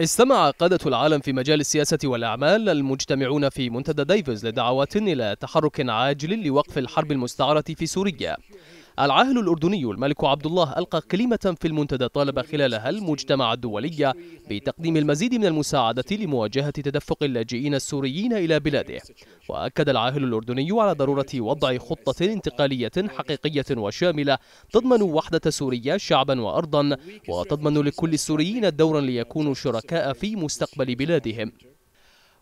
استمع قادة العالم في مجال السياسة والأعمال المجتمعون في منتدى ديفيز لدعوات إلى تحرك عاجل لوقف الحرب المستعرة في سوريا العاهل الأردني الملك عبد الله ألقى كلمة في المنتدى طالب خلالها المجتمع الدولي بتقديم المزيد من المساعدة لمواجهة تدفق اللاجئين السوريين إلى بلاده وأكد العاهل الأردني على ضرورة وضع خطة انتقالية حقيقية وشاملة تضمن وحدة سوريا شعبا وأرضا وتضمن لكل السوريين دورا ليكونوا شركاء في مستقبل بلادهم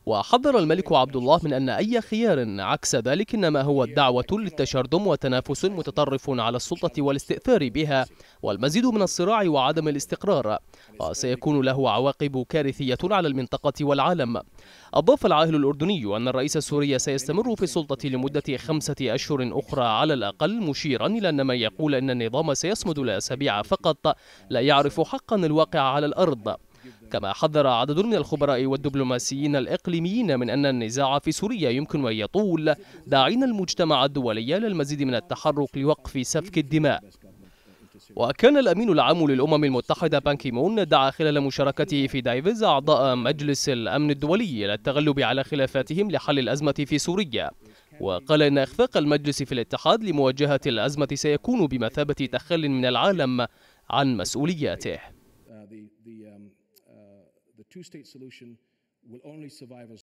وحذر الملك عبد الله من أن أي خيار عكس ذلك إنما هو الدعوة للتشرذم وتنافس متطرف على السلطة والاستئثار بها والمزيد من الصراع وعدم الاستقرار وسيكون له عواقب كارثية على المنطقة والعالم أضاف العاهل الأردني أن الرئيس السوري سيستمر في السلطة لمدة خمسة أشهر أخرى على الأقل مشيرا إلى أن من يقول أن النظام سيصمد لأسابيع فقط لا يعرف حقا الواقع على الأرض كما حذر عدد من الخبراء والدبلوماسيين الإقليميين من أن النزاع في سوريا يمكن أن يطول داعين المجتمع الدولي للمزيد من التحرك لوقف سفك الدماء وكان الأمين العام للأمم المتحدة بانكيمون دعا خلال مشاركته في دايفيز أعضاء مجلس الأمن الدولي إلى التغلب على خلافاتهم لحل الأزمة في سوريا وقال إن إخفاق المجلس في الاتحاد لمواجهة الأزمة سيكون بمثابة تخل من العالم عن مسؤولياته uh, um, the two state solution will only survive as